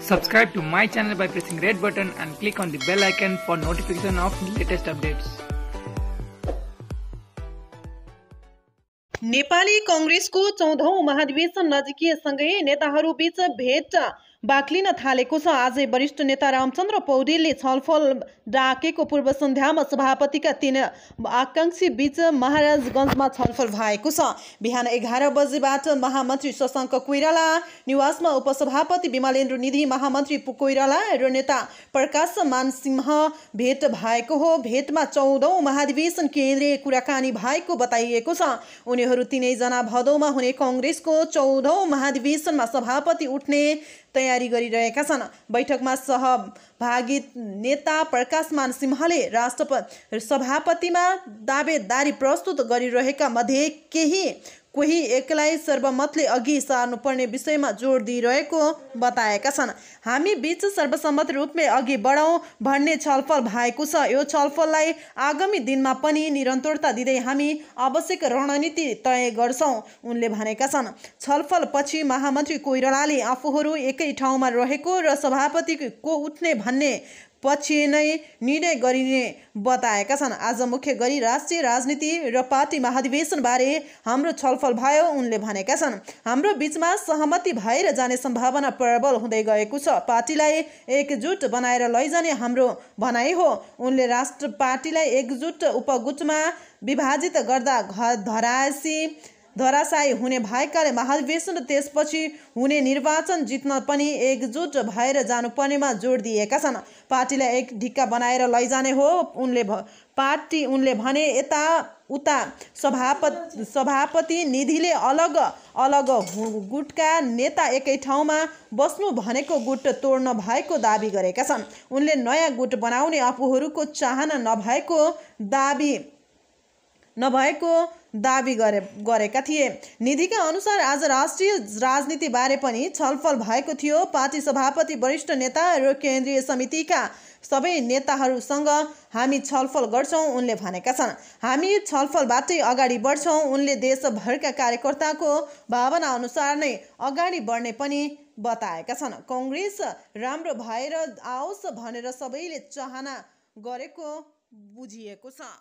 Subscribe to my channel by pressing red button and click on the bell icon for notification of latest updates. Nepali कङ्ग्रेसको चौधौँ महाधिवेशन नजिकीयसँगै नेताहरूबीच भेट बाक्लिन थालेको छ आज वरिष्ठ नेता रामचन्द्र पौडेलले छलफल डाकेको पूर्व सन्ध्यामा सभापतिका तीन आकाङ्क्षी बीच महाराजगञ्जमा छलफल भएको छ बिहान एघार बजेबाट महामन्त्री शशाङ्क कोइराला निवासमा उपसभापति विमलेन्द्र निधि महामन्त्री कोइराला र नेता प्रकाश मानसिंह भेट भएको हो भेटमा चौधौँ महाधिवेशन केन्द्रीय कुराकानी भएको बताइएको छ उनीहरू तिनैजना भदौमा हुने कङ्ग्रेसको चौधौँ महाधिवेशनमा सभापति उठ्ने तयारी गरिरहेका छन् बैठकमा सहभागी नेता प्रकाशमान सिंहले राष्ट्रपति सभापतिमा दावेदारी प्रस्तुत गरिरहेका मध्ये केही कोही एकलाई सर्वमतले अघि सार्नुपर्ने विषयमा जोड दिइरहेको बताएका छन् हामी बीच सर्वसम्मत रूपमै अघि बढाउँ भन्ने छलफल भएको छ यो छलफललाई आगामी दिनमा पनि निरन्तरता दिँदै हामी आवश्यक रणनीति तय गर्छौँ उनले भनेका छन् छलफलपछि महामन्त्री कोइरालाले आफूहरू एकै ठाउँमा रहेको र सभापतिको उठ्ने भन्ने पछि नै निर्णय गरिने बताएका छन् आज मुख्य गरी राष्ट्रिय राजनीति र पार्टी महाधिवेशनबारे हाम्रो छलफल भयो उनले भनेका छन् हाम्रो बिचमा सहमति भएर जाने सम्भावना प्रबल हुँदै गएको छ पार्टीलाई एकजुट बनाएर लैजाने हाम्रो भनाइ हो उनले राष्ट्र पार्टीलाई एकजुट उपगुटमा विभाजित गर्दा घ धरासी धराशायी हुने भएकाले महाधिवेशन र त्यसपछि हुने निर्वाचन जित्न पनि एकजुट भएर जानुपर्नेमा जोड दिएका छन् पार्टीलाई एक ढिक्का बनाएर लैजाने हो उनले भ पार्टी उनले भने यता उता सभापति सभापति निधिले अलग अलग गुटका नेता एकै ठाउँमा बस्नु भनेको गुट तोड्न भएको दावी गरेका छन् उनले नयाँ गुट बनाउने आफूहरूको चाहना नभएको दावी नभएको दावी गरे गरेका थिए निधिका अनुसार आज राष्ट्रिय राजनीतिबारे पनि छलफल भएको थियो पार्टी सभापति वरिष्ठ नेता र केन्द्रीय समितिका सबै नेताहरूसँग हामी छलफल गर्छौँ उनले भनेका छन् हामी छलफलबाटै अगाडि बढ्छौँ उनले देशभरका कार्यकर्ताको भावना अनुसार नै अगाडि बढ्ने पनि बताएका छन् कङ्ग्रेस राम्रो भएर आओस् भनेर सबैले चाहना गरेको बुझिएको छ